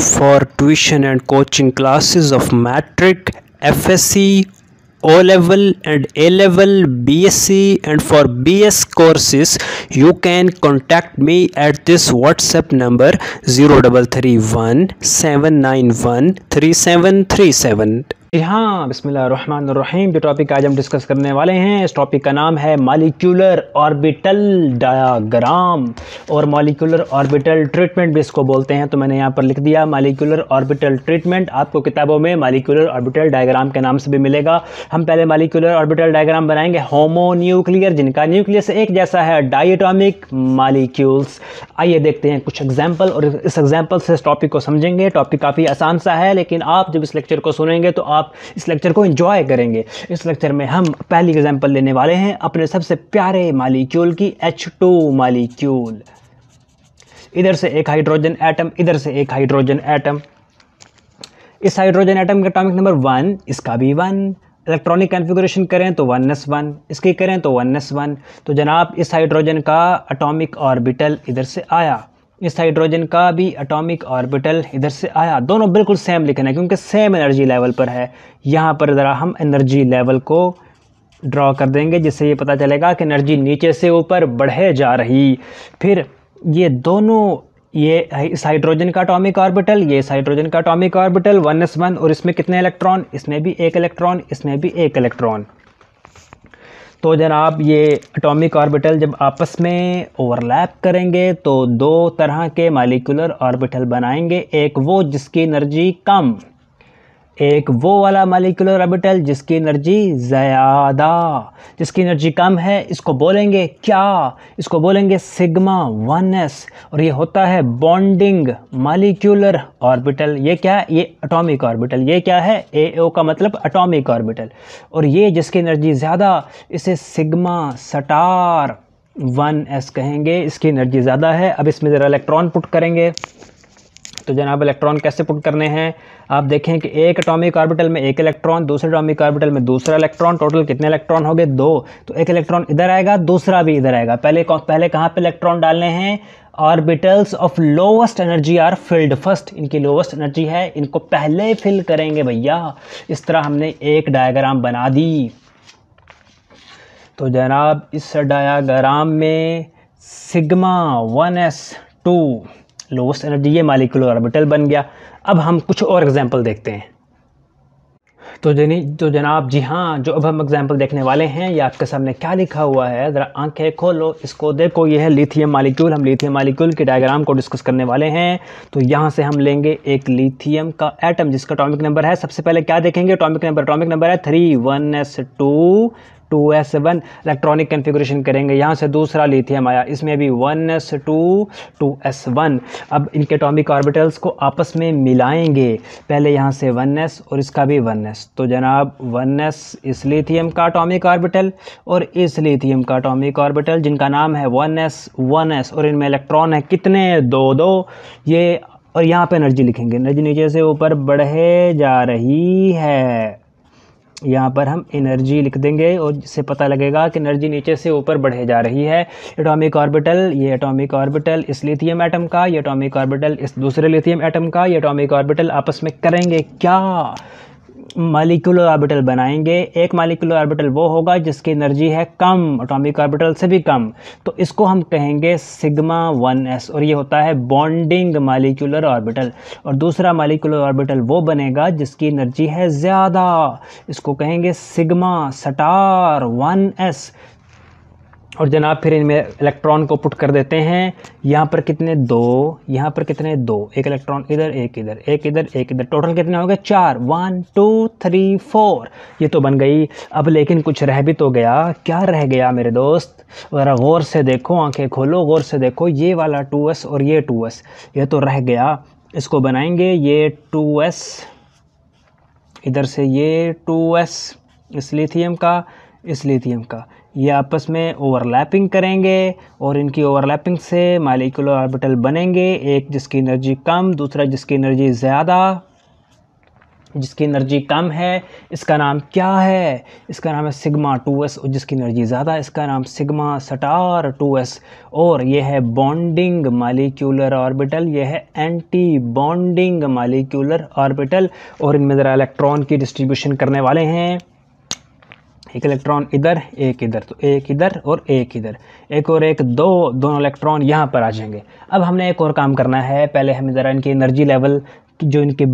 for tuition and coaching classes of matric fsc O level and A level BSc and for BS courses you can contact me at this WhatsApp number 0331 791 हाँ बसमीम जो topic आज हम discuss करने वाले हैं इस topic का नाम है मालिक्यूलर ऑर्बिटल डायाग्राम और मालिक्यूलर ऑर्बिटल ट्रीटमेंट भी इसको बोलते हैं तो मैंने यहाँ पर लिख दिया मालिक्यूलर ऑर्बिटल ट्रीटमेंट आपको किताबों में मालिक्यूलर ऑर्बिटल डायग्राम के नाम से भी मिलेगा हम पहले मालिक्यूलर ऑर्बिटल डायग्राम बनाएंगे होमोन्यूक्लियर जिनका न्यूक्लियस एक जैसा है डाइटोमिक मालिक्यूल्स आइए देखते हैं कुछ एग्जाम्पल और इस एग्जाम्पल से इस टॉपिक को समझेंगे टॉपिक काफ़ी आसान सा है लेकिन आप जब इस लेक्चर को सुनेंगे तो आप आप इस लेक्चर को इन्जॉय करेंगे इस लेक्चर में हम पहली एग्जाम्पल लेने वाले हैं अपने सबसे प्यारे मालिक्यूल की एच टू इधर से एक हाइड्रोजन एटम इधर से एक हाइड्रोजन एटम इस हाइड्रोजन एटम का एटॉमिक नंबर वन इसका भी वन इलेक्ट्रॉनिक कॉन्फ़िगरेशन करें तो वन एस वन इसकी करें तो वन एस वन तो जनाब इस हाइड्रोजन का अटोमिक ऑर्बिटल इधर से आया इस हाइड्रोजन का भी एटॉमिक ऑर्बिटल इधर से आया दोनों बिल्कुल सेम लिखना है क्योंकि सेम एनर्जी लेवल पर है यहाँ पर ज़रा हम एनर्जी लेवल को ड्रॉ कर देंगे जिससे ये पता चलेगा कि एनर्जी नीचे से ऊपर बढ़े जा रही फिर ये दोनों ये इस हाइड्रोजन का अटोमिक ऑर्बिटल ये इस हाइड्रोजन का atomic orbital one S one और इसमें कितने इलेक्ट्रॉन इसमें भी एक इलेक्ट्रॉन इसमें भी एक इलेक्ट्रॉन तो जनाब ये अटोमिक ऑर्बिटल जब आपस में ओवरलैप करेंगे तो दो तरह के मालिकुलर ऑर्बिटल बनाएंगे एक वो जिसकी एनर्जी कम एक वो वाला मालिकुलर ऑर्बिटल जिसकी एनर्जी ज़्यादा जिसकी एनर्जी कम है इसको बोलेंगे क्या इसको बोलेंगे सिग्मा वन एस और ये होता है बॉन्डिंग मालिक्यूलर ऑर्बिटल ये क्या है ये अटोमिक ऑर्बिटल ये क्या है ए ओ का मतलब अटोमिक ऑर्बिटल और ये जिसकी एनर्जी ज़्यादा इसे सिग्मा सटार वन एस कहेंगे इसकी एनर्जी ज़्यादा है अब इसमें ज़रा इलेक्ट्रॉन पुट करेंगे तो जनाब इलेक्ट्रॉन कैसे पुट करने हैं आप देखें कि एक अटोमिक ऑर्बिटल में एक इलेक्ट्रॉन दूसरे अटोमिक ऑर्बिटल में दूसरा इलेक्ट्रॉन टोटल कितने इलेक्ट्रॉन हो गए दो तो एक इलेक्ट्रॉन इधर आएगा दूसरा भी इधर आएगा पहले पहले कहाँ पे इलेक्ट्रॉन डालने हैं orbitals of lowest energy are filled first इनकी लोवेस्ट एनर्जी है इनको पहले फिल करेंगे भैया इस तरह हमने एक डायग्राम बना दी तो जनाब इस डायाग्राम में sigma one S two lowest energy ये मालिकुलर ऑर्बिटल बन गया अब हम कुछ और एग्जाम्पल देखते हैं तो जनी तो जनाब जी हाँ जो अब हम एग्जाम्पल देखने वाले हैं ये आपके सामने क्या लिखा हुआ है ज़रा आंखें खोलो इसको देखो ये है लिथियम मालिक्यूल हम लिथियम मालिक्यूल के डायग्राम को डिस्कस करने वाले हैं तो यहाँ से हम लेंगे एक लिथियम का एटम जिसका टॉमिक नंबर है सबसे पहले क्या देखेंगे टॉमिक नंबर टॉमिक नंबर है three one S two two S one electronic configuration करेंगे यहाँ से दूसरा लिथियम आया इसमें भी one S two two S one अब इनके अटोमिक ऑर्बिटल्स को आपस में मिलाएंगे पहले यहाँ से वन एस और इसका भी वन एस तो जनाब वन एस इस लिथियम का अटोमिक ऑर्बिटल और इस लिथियम का अटोमिक ऑर्बिटल जिनका नाम है वन एस वन एस और इनमें इलेक्ट्रॉन है कितने दो दो ये और यहाँ पे एनर्जी लिखेंगे एनर्जी नीचे से ऊपर बढ़े जा रही है यहाँ पर हम एनर्जी लिख देंगे और जिससे पता लगेगा कि एनर्जी नीचे से ऊपर बढ़े जा रही है एटॉमिक ऑर्बिटल ये एटॉमिक ऑर्बिटल इस लिथियम एटम का ये एटॉमिक ऑर्बिटल इस दूसरे लिथियम एटम का ये एटॉमिक ऑर्बिटल आपस में करेंगे क्या मालिकुलर ऑर्बिटल बनाएंगे एक मालिकुलर ऑर्बिटल वो होगा जिसकी एनर्जी है कम अटोमिक ऑर्बिटल से भी कम तो इसको हम कहेंगे सिग्मा वन एस और ये होता है बॉन्डिंग मालिकुलर ऑर्बिटल और दूसरा मालिकुलर ऑर्बिटल वो बनेगा जिसकी एनर्जी है ज़्यादा इसको कहेंगे सिग्मा सटार वन एस और जनाब फिर इनमें इलेक्ट्रॉन को पुट कर देते हैं यहाँ पर कितने दो यहाँ पर कितने दो एक इलेक्ट्रॉन इधर एक इधर एक इधर एक इधर टोटल कितने हो गए चार वन टू थ्री फोर ये तो बन गई अब लेकिन कुछ रह भी तो गया क्या रह गया मेरे दोस्त ज़रा गौर से देखो आंखें खोलो गौर से देखो ये वाला टू एस और ये टू एस ये तो रह गया इसको बनाएंगे ये टू एस इधर से ये टू एस इस लिथियम का इस लिथियम का ये आपस में ओवरलैपिंग करेंगे और इनकी ओवरलैपिंग से मालिकुलर ऑर्बिटल बनेंगे एक जिसकी एनर्जी कम दूसरा जिसकी एनर्जी ज़्यादा जिसकी एनर्जी कम है इसका नाम क्या है इसका नाम है सिग्मा टू एस और जिसकी एनर्जी ज़्यादा इसका नाम सिग्मा सटार टू एस और यह है बॉन्डिंग मालिक्यूलर ऑर्बिटल यह है एंटी बॉन्डिंग मालिक्यूलर ऑर्बिटल और इनमें ज़रा इलेक्ट्रॉन की डिस्ट्रीब्यूशन करने वाले हैं एक इलेक्ट्रॉन इधर एक इधर तो एक इधर और एक इधर एक और एक दो दोनों इलेक्ट्रॉन यहाँ पर आ जाएंगे अब हमने एक और काम करना है पहले हमें ज़रा इनकी एनर्जी लेवल जो इनके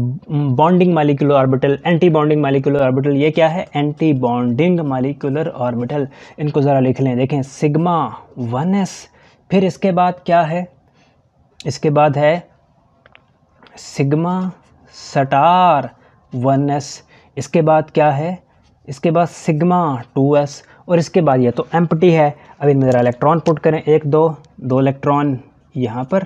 bonding molecular orbital antibonding molecular orbital ये क्या है एंटी बॉन्डिंग मालिकुलर ऑर्बिटल इनको ज़रा लिख लें देखें सिग्मा वन एस फिर इसके बाद क्या है इसके बाद है सिग्मा सटार वन एस इसके बाद क्या है इसके बाद सिग्मा टू एस और इसके बाद यह तो एम्पटी है अब इनमें ज़रा इलेक्ट्रॉन पुट करें एक दो दो इलेक्ट्रॉन यहाँ पर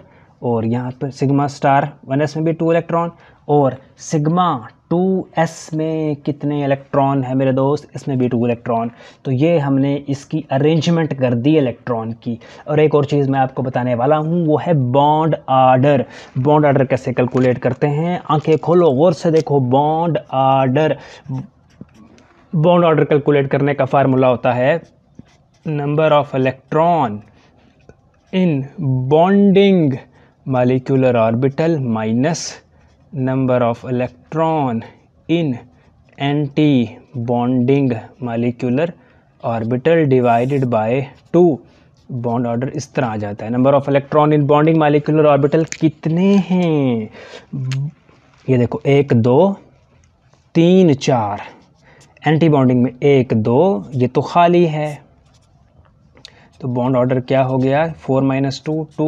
और यहाँ पर सिग्मा स्टार वन एस में भी टू इलेक्ट्रॉन और सिग्मा टू एस में कितने इलेक्ट्रॉन है मेरे दोस्त इसमें भी टू इलेक्ट्रॉन तो ये हमने इसकी अरेंजमेंट कर दी इलेक्ट्रॉन की और एक और चीज़ मैं आपको बताने वाला हूँ वो है बॉन्ड आर्डर बॉन्ड आर्डर कैसे कैलकुलेट करते हैं आंखें खोलो गौर से देखो bond order bond order calculate करने का फार्मूला होता है number of electron in bonding molecular orbital minus number of electron in anti bonding molecular orbital divided by two bond order इस तरह आ जाता है number of electron in bonding molecular orbital कितने हैं ये देखो एक दो तीन चार एंटी बॉन्डिंग में एक दो ये तो खाली है तो बॉन्ड ऑर्डर क्या हो गया फोर माइनस टू टू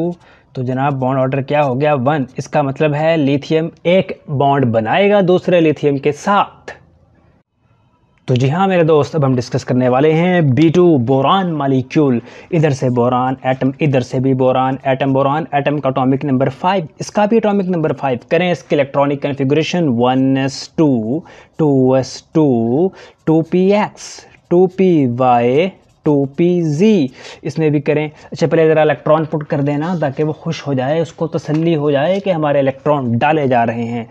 तो जनाब बॉन्ड ऑर्डर क्या हो गया वन इसका मतलब है लिथियम एक बॉन्ड बनाएगा दूसरे लिथियम के साथ तो जी हाँ मेरे दोस्त अब हम डिस्कस करने वाले हैं बी टू बोरान मालिक्यूल इधर से बोरान एटम इधर से भी बोरान एटम बोरान एटम का अटोमिक नंबर फाइव इसका भी अटोमिक नंबर फाइव करें इसके electronic configuration one S two two S two two P X two P Y two P Z इसमें भी करें अच्छा पहले ज़रा इलेक्ट्रॉन पुट कर देना ताकि वो खुश हो जाए उसको तसल्ली हो जाए कि हमारे इलेक्ट्रॉन डाले जा रहे हैं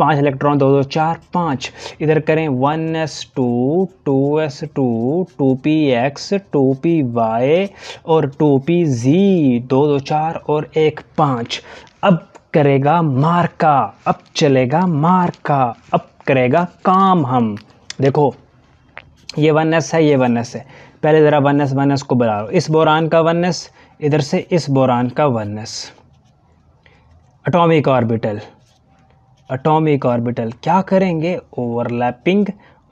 पाँच इलेक्ट्रॉन दो दो चार पाँच इधर करें one S two two S two two P X two P Y और टू पी जी दो दो चार और एक पाँच अब करेगा मार का अब चलेगा मार का अब करेगा काम हम देखो ये वन एस है ये वन एस है पहले ज़रा वन एस वन एस को बुला लो इस बोरान का वन एस इधर से इस बोरान का one S atomic orbital atomic orbital क्या करेंगे ओवरलैपिंग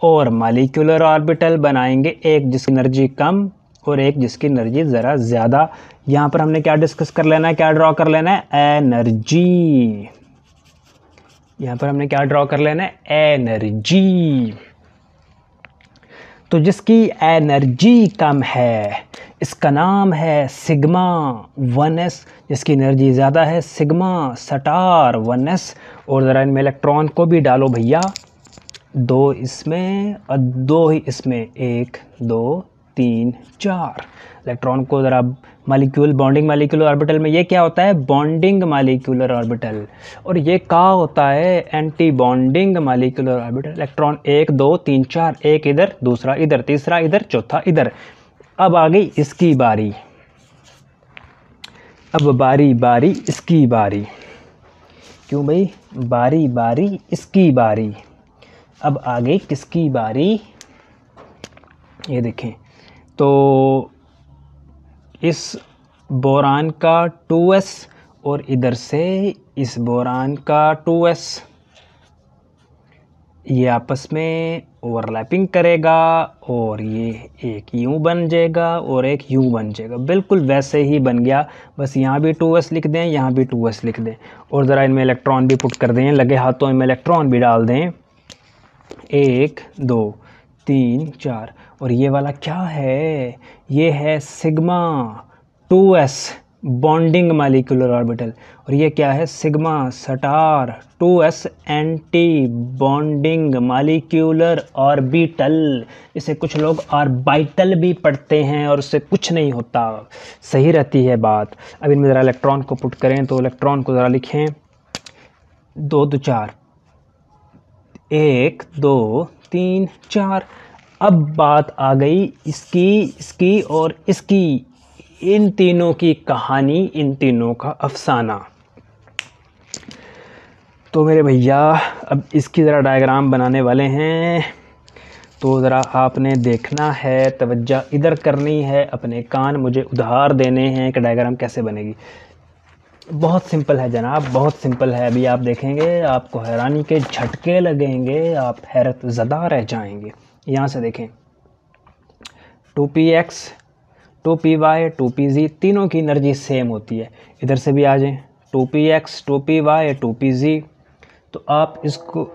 और मालिकुलर ऑर्बिटल बनाएंगे एक जिसकी एनर्जी कम और एक जिसकी एनर्जी ज़रा ज़्यादा यहाँ पर हमने क्या डिस्कस कर लेना है क्या ड्रॉ कर लेना है एनर्जी यहाँ पर हमने क्या ड्रॉ कर लेना है एनर्जी तो जिसकी एनर्जी कम है इसका नाम है सिग्मा वन एस जिसकी एनर्जी ज़्यादा है सिग्मा सटार वन एस और ज़रा इनमें इलेक्ट्रॉन को भी डालो भैया दो इसमें और दो ही इसमें एक दो तीन चार इलेक्ट्रॉन को ज़रा मालिक्यूल बॉन्डिंग मालिक्यूलर ऑर्बिटल में ये क्या होता है बॉन्डिंग मालिक्यूलर ऑर्बिटल और ये कहा होता है anti bonding molecular orbital electron एक दो तीन चार एक इधर दूसरा इधर तीसरा इधर चौथा इधर अब आ गई इसकी बारी अब बारी बारी इसकी बारी क्यों भाई बारी बारी इसकी बारी अब आ गई किसकी बारी ये देखें तो इस बोरान का टू एस और इधर से इस बोरान का टू एस ये आपस में ओवरलैपिंग करेगा और ये एक यूँ बन जाएगा और एक U बन जाएगा बिल्कुल वैसे ही बन गया बस यहाँ भी टू एस लिख दें यहाँ भी टू एस लिख दें और ज़रा इनमें इलेक्ट्रॉन भी पुट कर दें लगे हाथों इनमें इलेक्ट्रॉन भी डाल दें एक दो तीन चार और ये वाला क्या है ये है sigma two S bonding molecular orbital और ये क्या है sigma star two S anti bonding molecular orbital इसे कुछ लोग ऑर्बिटल भी पढ़ते हैं और उससे कुछ नहीं होता सही रहती है बात अब इनमें ज़रा इलेक्ट्रॉन को पुट करें तो इलेक्ट्रॉन को ज़रा लिखें दो दो चार एक दो तीन चार अब बात आ गई इसकी इसकी और इसकी इन तीनों की कहानी इन तीनों का अफसाना तो मेरे भैया अब इसकी ज़रा डायग्राम बनाने वाले हैं तो ज़रा आपने देखना है तवज्जा इधर करनी है अपने कान मुझे उधार देने हैं कि डायग्राम कैसे बनेगी बहुत सिंपल है जनाब बहुत सिंपल है अभी आप देखेंगे आपको हैरानी के झटके लगेंगे आप हैरत ज़दा रह जाएंगे यहाँ से देखें two P X two P Y two P Z तीनों की एनर्जी सेम होती है इधर से भी आ जाएं two P X two P Y two P Z तो आप इसको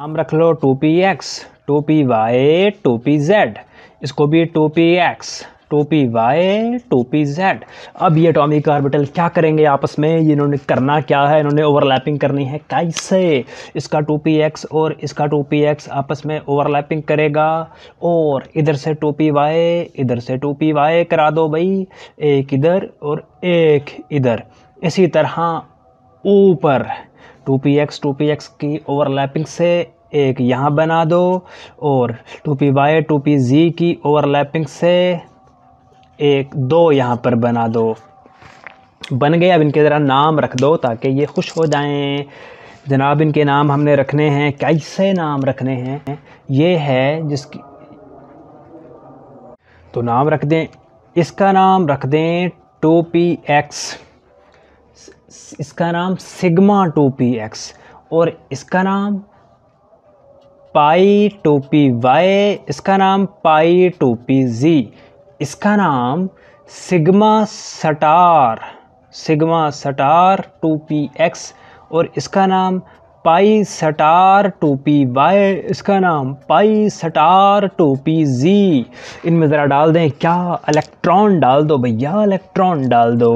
नाम रख लो two P X two P Y two P Z इसको भी two P X two P Y two P Z अब ये एटॉमिक ऑर्बिटल क्या करेंगे आपस में इन्होंने करना क्या है इन्होंने ओवरलैपिंग करनी है कैसे इसका टोपी एक्स और इसका टोपी एक्स आपस में ओवरलैपिंग करेगा और इधर से टोपी वाई इधर से टोपी वाई करा दो भाई एक इधर और एक इधर इसी तरह ऊपर two P X two P X की ओवरलैपिंग से एक यहाँ बना दो और two P Y two P Z की ओवरलैपिंग से एक दो यहाँ पर बना दो बन गए अब इनके ज़रा नाम रख दो ताकि ये खुश हो जाएं जनाब इनके नाम हमने रखने हैं कैसे नाम रखने हैं ये है जिसकी तो नाम रख दें इसका नाम रख दें टू पी एक्स इसका नाम सिग्मा टू पी एक्स और इसका नाम पाई टू पी वाई इसका नाम पाई टू पी जी इसका नाम sigma star sigma star two P X और इसका नाम pi star two P Y इसका नाम pi star two P Z इनमें ज़रा डाल दें क्या इलेक्ट्रॉन डाल दो भैया इलेक्ट्रॉन डाल दो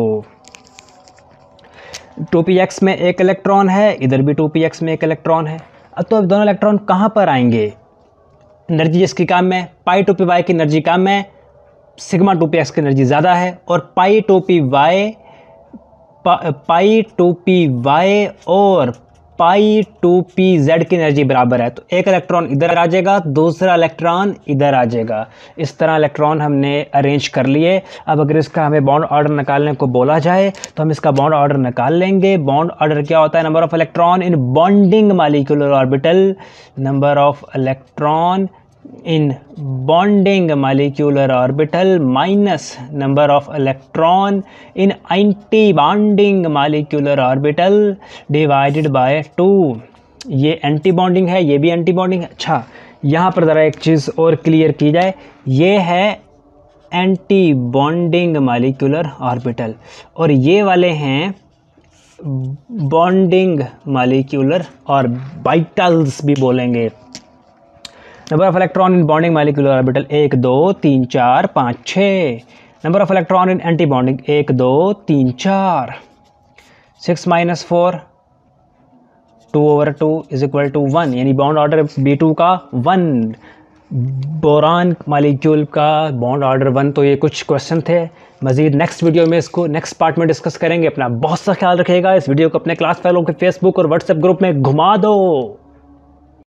टू पी एक्स में एक इलेक्ट्रॉन है इधर भी टू पी एक्स में एक इलेक्ट्रॉन है अब तो अब दोनों इलेक्ट्रॉन कहाँ पर आएंगे एनर्जी इसकी काम में पाई टू पी वाई की एनर्जी काम में सिग्मा टू पी एक्स की एनर्जी ज़्यादा है और पाई टू पी वाई पा, पाई टू पी वाई और पाई टू पी जेड की एनर्जी बराबर है तो एक इलेक्ट्रॉन इधर आ जाएगा दूसरा इलेक्ट्रॉन इधर आ जाएगा इस तरह इलेक्ट्रॉन हमने अरेंज कर लिए अब अगर इसका हमें बॉन्ड ऑर्डर निकालने को बोला जाए तो हम इसका बॉन्ड ऑर्डर निकाल लेंगे बॉन्ड ऑर्डर क्या होता है number of electron in bonding molecular orbital number of electron in bonding molecular orbital minus number of electron in anti bonding molecular orbital divided by two ये एंटी बॉन्डिंग है ये भी anti bonding है अच्छा यहाँ पर ज़रा एक चीज़ और क्लियर की जाए ये है एंटी बॉन्डिंग मालिक्यूलर ऑर्बिटल और ये वाले हैं बॉन्डिंग मालिक्यूलर और बाइटल्स भी बोलेंगे number of electron in bonding molecular orbital एक दो तीन चार पाँच छः number of electron in anti bonding एक दो तीन चार six minus four two over two is equal to one यानी बॉन्ड ऑर्डर बी टू का वन बोरान मालिक्यूल का बॉन्ड ऑर्डर वन तो ये कुछ क्वेश्चन थे मज़ीद नेक्स्ट वीडियो में इसको नेक्स्ट पार्ट में डिस्कस करेंगे अपना बहुत सा ख्याल रखेगा इस वीडियो को अपने क्लास फैलों के फेसबुक और व्हाट्सएप ग्रुप में घुमा दो